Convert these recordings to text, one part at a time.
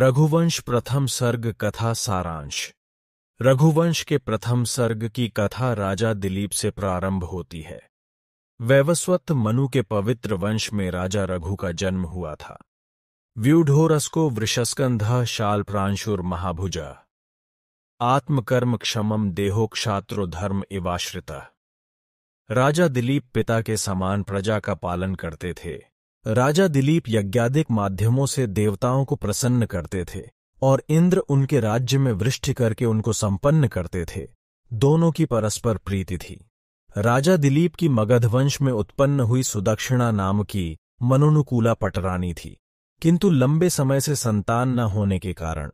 रघुवंश प्रथम सर्ग कथा सारांश रघुवंश के प्रथम सर्ग की कथा राजा दिलीप से प्रारंभ होती है वैवस्वत मनु के पवित्र वंश में राजा रघु का जन्म हुआ था व्यूढ़ोरस को वृषस्कंध शाल प्रांशुर महाभुजा आत्मकर्म क्षमम देहो धर्म इवाश्रित राजा दिलीप पिता के समान प्रजा का पालन करते थे राजा दिलीप यज्ञाधिक माध्यमों से देवताओं को प्रसन्न करते थे और इंद्र उनके राज्य में वृष्टि करके उनको संपन्न करते थे दोनों की परस्पर प्रीति थी राजा दिलीप की मगधवंश में उत्पन्न हुई सुदक्षिणा नाम की मनोनुकूला पटरानी थी किंतु लंबे समय से संतान न होने के कारण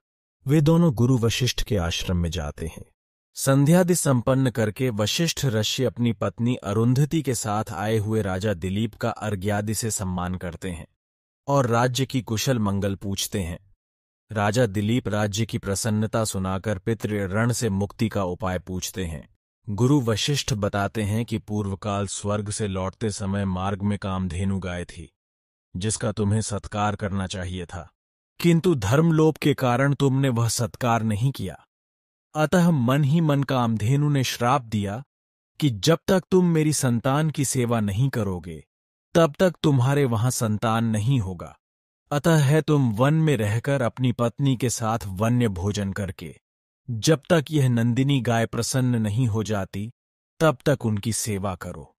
वे दोनों गुरु वशिष्ठ के आश्रम में जाते हैं संध्यादि संपन्न करके वशिष्ठ ऋषि अपनी पत्नी अरुंधति के साथ आए हुए राजा दिलीप का अर्घ्यादि से सम्मान करते हैं और राज्य की कुशल मंगल पूछते हैं राजा दिलीप राज्य की प्रसन्नता सुनाकर पितृ रण से मुक्ति का उपाय पूछते हैं गुरु वशिष्ठ बताते हैं कि पूर्वकाल स्वर्ग से लौटते समय मार्ग में कामधेनु गाय थी जिसका तुम्हें सत्कार करना चाहिए था किंतु धर्मलोप के कारण तुमने वह सत्कार नहीं किया अतः मन ही मन का अमधेनु ने श्राप दिया कि जब तक तुम मेरी संतान की सेवा नहीं करोगे तब तक तुम्हारे वहां संतान नहीं होगा अतः है तुम वन में रहकर अपनी पत्नी के साथ वन्य भोजन करके जब तक यह नंदिनी गाय प्रसन्न नहीं हो जाती तब तक उनकी सेवा करो